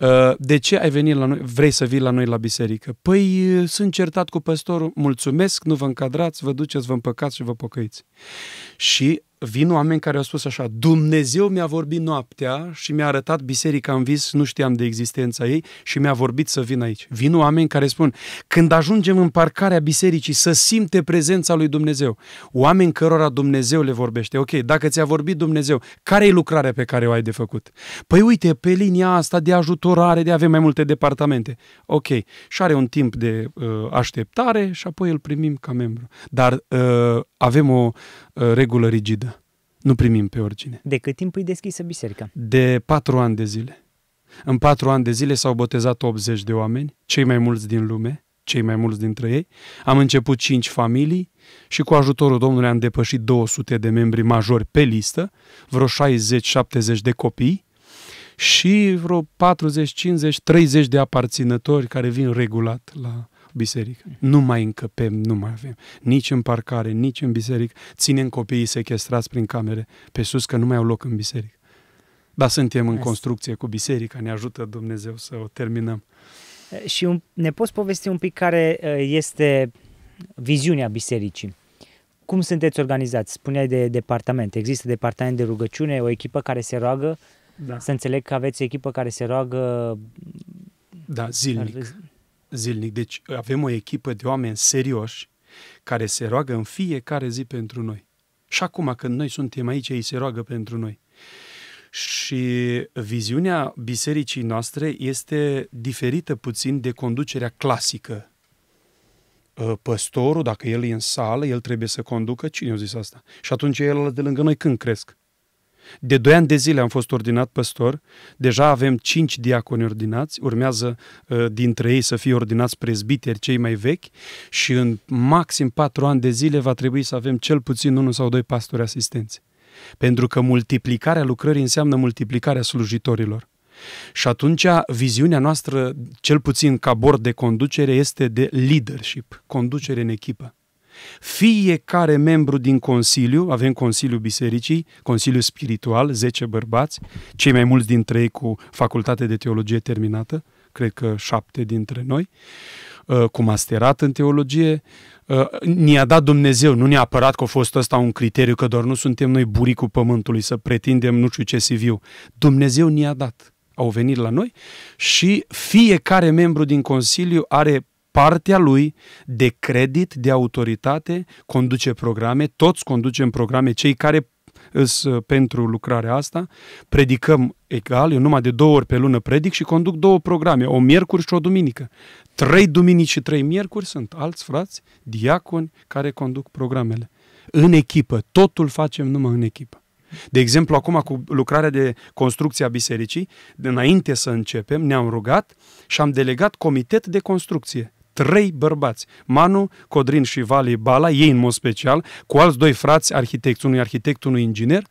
Uh, de ce ai venit la noi, vrei să vii la noi la biserică? Păi uh, sunt certat cu păstorul, mulțumesc, nu vă încadrați, vă duceți, vă împăcați și vă pocăiți. Și vin oameni care au spus așa, Dumnezeu mi-a vorbit noaptea și mi-a arătat biserica în vis, nu știam de existența ei și mi-a vorbit să vin aici. Vin oameni care spun, când ajungem în parcarea bisericii să simte prezența lui Dumnezeu, oameni cărora Dumnezeu le vorbește, ok, dacă ți-a vorbit Dumnezeu, care e lucrarea pe care o ai de făcut? Păi uite, pe linia asta de ajutorare, de a avea mai multe departamente, ok, și are un timp de uh, așteptare și apoi îl primim ca membru. Dar uh, avem o uh, regulă rigidă. Nu primim pe oricine. De cât timp îi deschisă biserica? De patru ani de zile. În patru ani de zile s-au botezat 80 de oameni, cei mai mulți din lume, cei mai mulți dintre ei. Am început cinci familii și cu ajutorul Domnului am depășit 200 de membri majori pe listă, vreo 60-70 de copii și vreo 40, 50, 30 de aparținători care vin regulat la biserică. Nu mai încăpem, nu mai avem. Nici în parcare, nici în biserică. Ținem copiii sequestrați prin camere pe sus că nu mai au loc în biserică. Dar suntem în construcție cu biserica, ne ajută Dumnezeu să o terminăm. Și un, ne poți povesti un pic care este viziunea bisericii? Cum sunteți organizați? Spuneai de departament. Există departament de rugăciune, o echipă care se roagă. Da. Să înțeleg că aveți o echipă care se roagă... Da, zilnic zilnic. Deci avem o echipă de oameni serioși care se roagă în fiecare zi pentru noi. Și acum când noi suntem aici, ei se roagă pentru noi. Și viziunea bisericii noastre este diferită puțin de conducerea clasică. Ă, păstorul, dacă el e în sală, el trebuie să conducă. Cine a zis asta? Și atunci el de lângă noi când cresc? De doi ani de zile am fost ordinat păstor, deja avem cinci diaconi ordinați, urmează ă, dintre ei să fie ordinați prezbiteri cei mai vechi și în maxim patru ani de zile va trebui să avem cel puțin unul sau doi pastori asistenți. Pentru că multiplicarea lucrării înseamnă multiplicarea slujitorilor. Și atunci viziunea noastră, cel puțin ca bord de conducere, este de leadership, conducere în echipă. Fiecare membru din Consiliu, avem Consiliul Bisericii, Consiliul Spiritual, 10 bărbați, cei mai mulți dintre ei cu facultate de teologie terminată, cred că șapte dintre noi, uh, cu masterat în teologie, uh, ne-a dat Dumnezeu, nu ne-a apărat că a fost ăsta un criteriu, că doar nu suntem noi buricul pământului să pretindem nu știu ce CV-ul. Dumnezeu ne-a dat. Au venit la noi și fiecare membru din Consiliu are partea lui de credit, de autoritate, conduce programe, toți conducem programe, cei care îs uh, uh, pentru lucrarea asta, predicăm egal, eu numai de două ori pe lună predic și conduc două programe, o miercuri și o duminică. Trei duminici și trei miercuri sunt alți frați, diaconi, care conduc programele. În echipă, totul facem numai în echipă. De exemplu, acum cu lucrarea de construcție a bisericii, înainte să începem, ne-am rugat și am delegat comitet de construcție trei bărbați, Manu, Codrin și Vali Bala, ei în mod special, cu alți doi frați arhitecți, unui arhitect, unui inginer,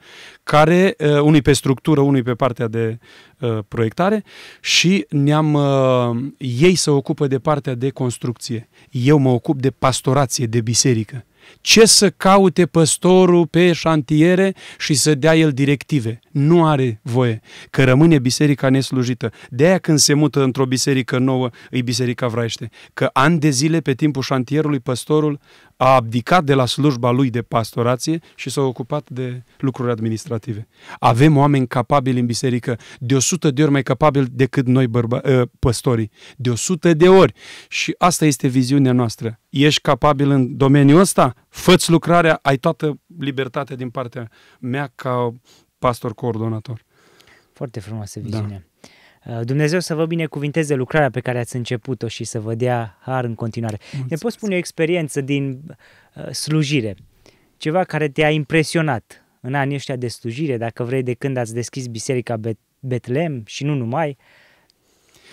care, uh, unui pe structură, unui pe partea de uh, proiectare și ne-am, uh, ei se ocupă de partea de construcție. Eu mă ocup de pastorație, de biserică. Ce să caute păstorul pe șantiere și să dea el directive? Nu are voie, că rămâne biserica neslujită. De-aia când se mută într-o biserică nouă, îi biserica vraiește. Că ani de zile, pe timpul șantierului, păstorul a abdicat de la slujba lui de pastorație și s-a ocupat de lucruri administrative. Avem oameni capabili în biserică, de 100 de ori mai capabili decât noi bărba- ă, păstorii, de 100 de ori. Și asta este viziunea noastră. Ești capabil în domeniul ăsta? Făți lucrarea, ai toată libertatea din partea mea ca pastor coordonator. Foarte frumoasă da. viziune. Da. Uh, Dumnezeu să vă binecuvinteze lucrarea pe care ați început-o și să vă dea har în continuare. Mulțumesc. Ne poți spune o experiență din uh, slujire, ceva care te-a impresionat în anii ăștia de slujire, dacă vrei, de când ați deschis Biserica Bet- Betlem și nu numai,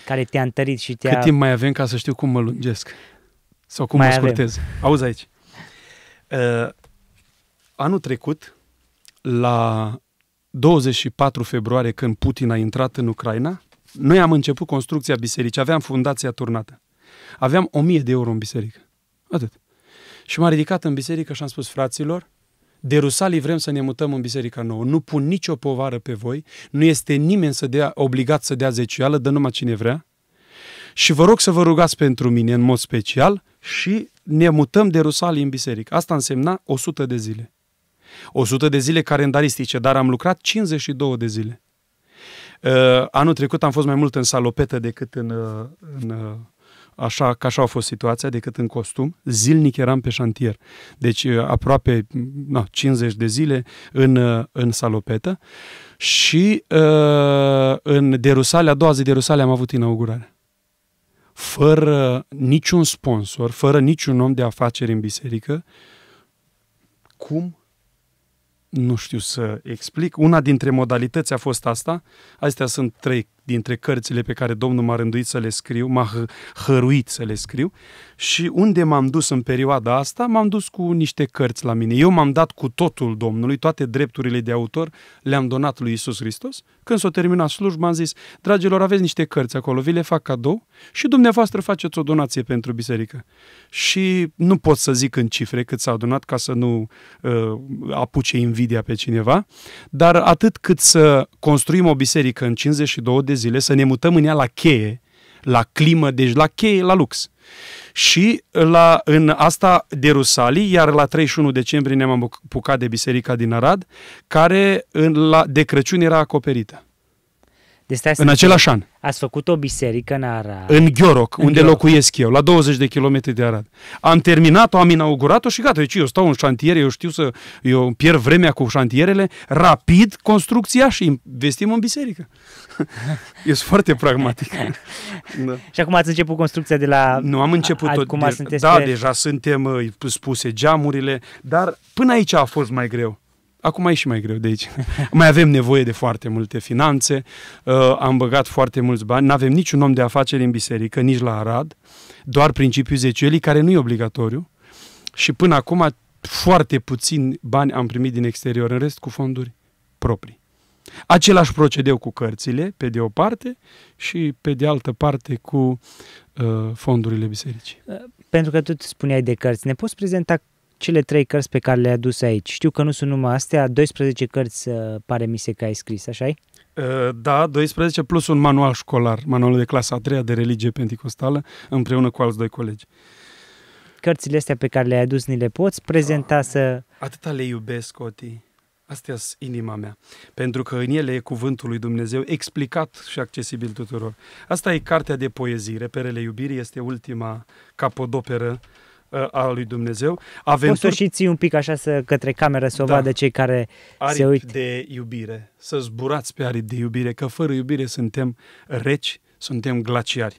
care te-a întărit și te-a... Cât timp mai avem ca să știu cum mă lungesc? Sau cum mai mă scurtez? Avem. Auzi aici. Uh, anul trecut, la 24 februarie, când Putin a intrat în Ucraina, noi am început construcția bisericii, aveam fundația turnată. Aveam 1000 de euro în biserică. Atât. Și m-am ridicat în biserică și am spus, fraților, de Rusalii vrem să ne mutăm în biserica nouă. Nu pun nicio povară pe voi, nu este nimeni să dea, obligat să dea zeciuială, dă numai cine vrea. Și vă rog să vă rugați pentru mine în mod special și ne mutăm de Rusalii în biserică. Asta însemna 100 de zile. 100 de zile calendaristice, dar am lucrat 52 de zile. Uh, anul trecut am fost mai mult în salopetă decât în, uh, în uh, așa, că așa a fost situația, decât în costum. Zilnic eram pe șantier. Deci aproape na, 50 de zile în, în salopetă. Și în Derusale, a doua zi de Derusale am avut inaugurare. Fără niciun sponsor, fără niciun om de afaceri în biserică, cum nu știu să explic. Una dintre modalități a fost asta. Astea sunt trei dintre cărțile pe care Domnul m-a rânduit să le scriu, m-a hăruit să le scriu și unde m-am dus în perioada asta, m-am dus cu niște cărți la mine. Eu m-am dat cu totul Domnului, toate drepturile de autor le-am donat lui Isus Hristos. Când s-o terminat slujba, am zis, dragilor, aveți niște cărți acolo, vi le fac cadou și dumneavoastră faceți o donație pentru biserică. Și nu pot să zic în cifre cât s-a donat, ca să nu uh, apuce invidia pe cineva, dar atât cât să construim o biserică în 52 de zile să ne mutăm în ea la cheie, la climă, deci la cheie, la lux. Și la, în asta de Rusalii, iar la 31 decembrie ne-am apucat de biserica din Arad, care în, la, de Crăciun era acoperită. Deci stai în același an. Ați făcut o biserică în Arad. În Gheoroc, în unde Gheoroc. locuiesc eu, la 20 de kilometri de Arad. Am terminat-o, am inaugurat-o și gata. Deci eu stau în șantiere, eu știu să... Eu pierd vremea cu șantierele, rapid construcția și investim în biserică. eu sunt foarte pragmatic. da. Și acum ați început construcția de la... Nu, am început tot. Cum de... Da, pe... deja suntem uh, spuse geamurile, dar până aici a fost mai greu. Acum e și mai greu de aici. mai avem nevoie de foarte multe finanțe, uh, am băgat foarte mulți bani, nu avem niciun om de afaceri în biserică, nici la Arad, doar principiul zeciuielii, care nu e obligatoriu. Și până acum foarte puțin bani am primit din exterior, în rest cu fonduri proprii. Același procedeu cu cărțile, pe de o parte, și pe de altă parte cu uh, fondurile bisericii. Uh, pentru că tu spuneai de cărți, ne poți prezenta cele trei cărți pe care le-ai adus aici. Știu că nu sunt numai astea, 12 cărți uh, pare mi se că ai scris, așa -i? Uh, da, 12 plus un manual școlar, manualul de clasa a treia de religie pentecostală, împreună cu alți doi colegi. Cărțile astea pe care le-ai adus ni le poți prezenta ah, să... Atâta le iubesc, Oti. Astea sunt inima mea, pentru că în ele e cuvântul lui Dumnezeu explicat și accesibil tuturor. Asta e cartea de poezii, Reperele iubirii este ultima capodoperă uh, a lui Dumnezeu. Aventuri... Poți să și ții un pic așa să, către cameră să o da. vadă cei care aripi se uită. de iubire, să zburați pe aripi de iubire, că fără iubire suntem reci, suntem glaciari.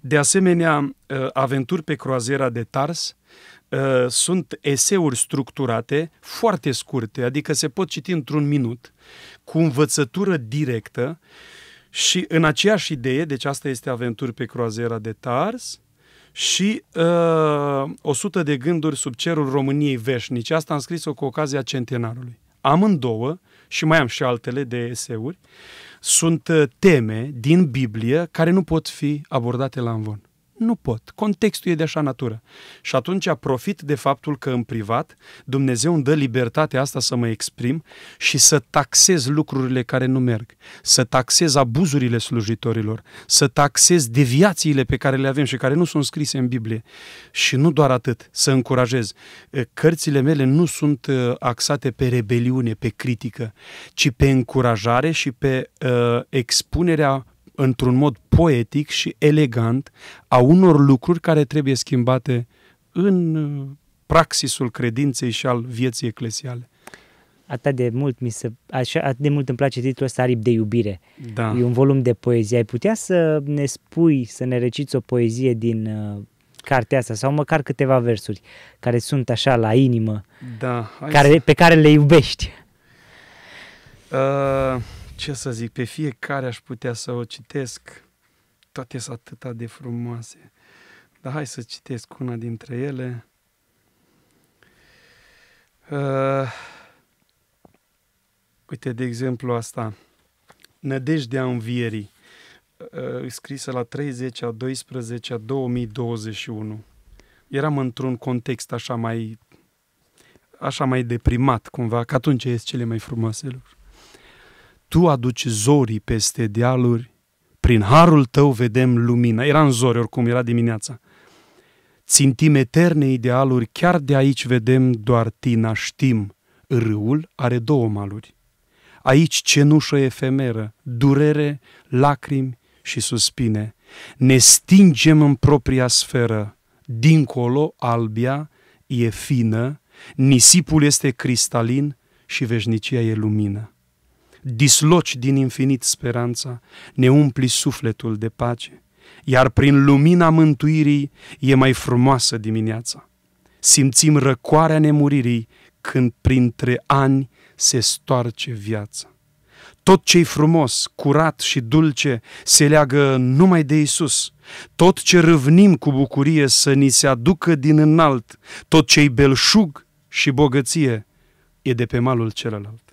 De asemenea, aventuri pe croazera de Tars, sunt eseuri structurate foarte scurte, adică se pot citi într-un minut, cu învățătură directă și în aceeași idee, deci asta este aventuri pe croazera de Tars, și uh, 100 de gânduri sub cerul României veșnice. Asta am scris-o cu ocazia centenarului. Amândouă, și mai am și altele de eseuri, sunt uh, teme din Biblie care nu pot fi abordate la învon. Nu pot. Contextul e de așa natură. Și atunci profit de faptul că în privat Dumnezeu îmi dă libertatea asta să mă exprim și să taxez lucrurile care nu merg, să taxez abuzurile slujitorilor, să taxez deviațiile pe care le avem și care nu sunt scrise în Biblie. Și nu doar atât, să încurajez. Cărțile mele nu sunt axate pe rebeliune, pe critică, ci pe încurajare și pe uh, expunerea într-un mod poetic și elegant a unor lucruri care trebuie schimbate în uh, praxisul credinței și al vieții eclesiale. Atât de mult mi se, așa, atât de mult îmi place titlul ăsta Arip de iubire. Da. E un volum de poezie. Ai putea să ne spui, să ne reciți o poezie din uh, cartea asta sau măcar câteva versuri care sunt așa la inimă, da, care, să... pe care le iubești? Uh ce să zic, pe fiecare aș putea să o citesc. Toate sunt atâta de frumoase. Dar hai să citesc una dintre ele. Uh, uite, de exemplu, asta. Nădejdea învierii, uh, scrisă la 30 a 12 a 2021. Eram într-un context așa mai așa mai deprimat cumva, că atunci este cele mai frumoase lucruri. Tu aduci zorii peste dealuri, prin harul tău vedem lumina. Era în zori oricum, era dimineața. Țintim eterne idealuri, chiar de aici vedem doar tina, știm. Râul are două maluri. Aici cenușă efemeră, durere, lacrimi și suspine. Ne stingem în propria sferă. Dincolo, albia e fină, nisipul este cristalin și veșnicia e lumină disloci din infinit speranța, ne umpli sufletul de pace, iar prin lumina mântuirii e mai frumoasă dimineața. Simțim răcoarea nemuririi când printre ani se stoarce viața. Tot ce-i frumos, curat și dulce se leagă numai de Isus. Tot ce râvnim cu bucurie să ni se aducă din înalt, tot ce-i belșug și bogăție e de pe malul celălalt.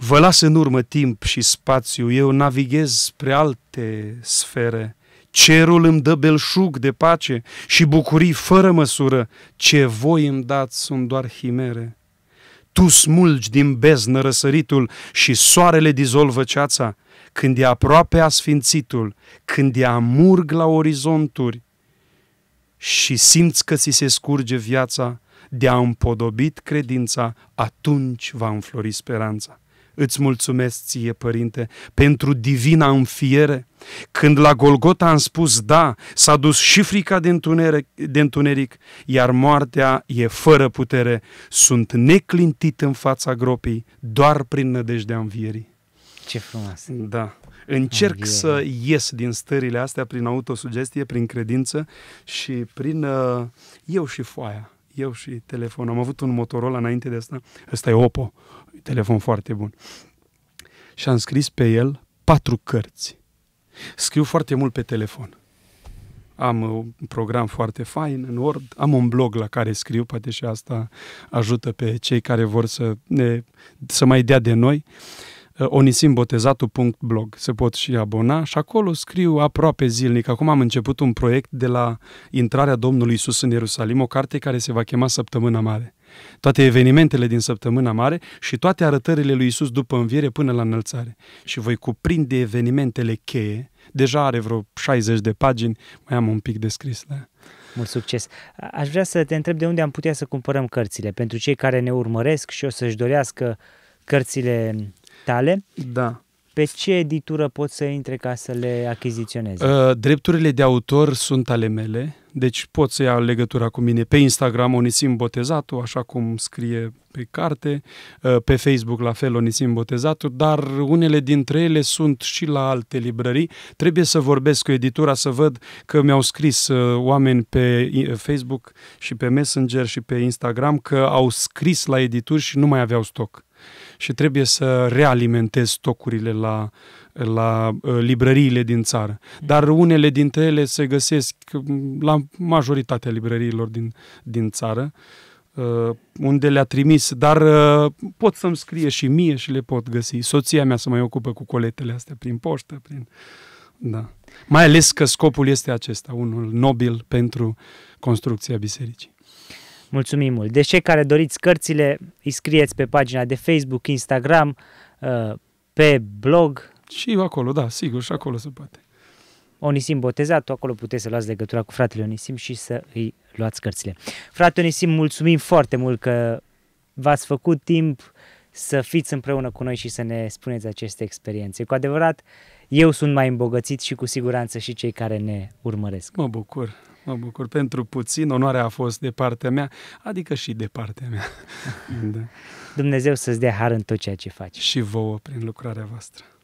Vă las în urmă timp și spațiu, eu navighez spre alte sfere. Cerul îmi dă belșug de pace și bucurii fără măsură. Ce voi îmi dați sunt doar chimere. Tu smulgi din beznă răsăritul și soarele dizolvă ceața, când e aproape asfințitul, când e amurg la orizonturi și simți că ți se scurge viața, de a împodobit credința, atunci va înflori speranța. Îți mulțumesc ție, Părinte, pentru divina înfiere. Când la Golgota am spus da, s-a dus și frica de întuneric, de întuneric, iar moartea e fără putere. Sunt neclintit în fața gropii, doar prin nădejdea învierii. Ce frumos! Da. Încerc Înviere. să ies din stările astea prin autosugestie, prin credință și prin uh, eu și foaia, eu și telefonul. Am avut un Motorola înainte de asta, ăsta e Oppo telefon foarte bun. Și am scris pe el patru cărți. Scriu foarte mult pe telefon. Am uh, un program foarte fain în Word, am un blog la care scriu, poate și asta ajută pe cei care vor să, ne, să mai dea de noi uh, onisimbotezatu.blog se pot și abona și acolo scriu aproape zilnic. Acum am început un proiect de la intrarea Domnului Isus în Ierusalim, o carte care se va chema Săptămâna Mare toate evenimentele din săptămâna mare și toate arătările lui Isus după înviere până la înălțare. Și voi cuprinde evenimentele cheie. Deja are vreo 60 de pagini, mai am un pic de scris. Da. Mult succes! Aș vrea să te întreb de unde am putea să cumpărăm cărțile pentru cei care ne urmăresc și o să-și dorească cărțile tale. Da pe ce editură pot să intre ca să le achiziționeze? Uh, drepturile de autor sunt ale mele. Deci poți să ia legătura cu mine pe Instagram Onisim Botezatu, așa cum scrie pe carte, uh, pe Facebook la fel Onisim Botezatu, dar unele dintre ele sunt și la alte librării. Trebuie să vorbesc cu editura să văd că mi-au scris uh, oameni pe uh, Facebook și pe Messenger și pe Instagram că au scris la edituri și nu mai aveau stoc. Și trebuie să realimentez stocurile la la uh, librăriile din țară, dar unele dintre ele se găsesc uh, la majoritatea librăriilor din, din țară, uh, unde le-a trimis, dar pot să-mi scrie și mie și le pot găsi. Soția mea se mai ocupă cu coletele astea prin poștă, prin... Da. Mai ales că scopul este acesta, unul nobil pentru construcția bisericii. Mulțumim mult! De deci cei care doriți cărțile, îi scrieți pe pagina de Facebook, Instagram, pe blog, și acolo, da, sigur, și acolo se poate. Onisim Botezatul, acolo puteți să luați legătura cu fratele Onisim și să îi luați cărțile. Frate Onisim, mulțumim foarte mult că v-ați făcut timp să fiți împreună cu noi și să ne spuneți aceste experiențe. Cu adevărat, eu sunt mai îmbogățit și cu siguranță și cei care ne urmăresc. Mă bucur, mă bucur. Pentru puțin, onoarea a fost de partea mea, adică și de partea mea. da. Dumnezeu să-ți dea har în tot ceea ce faci. Și vouă prin lucrarea voastră.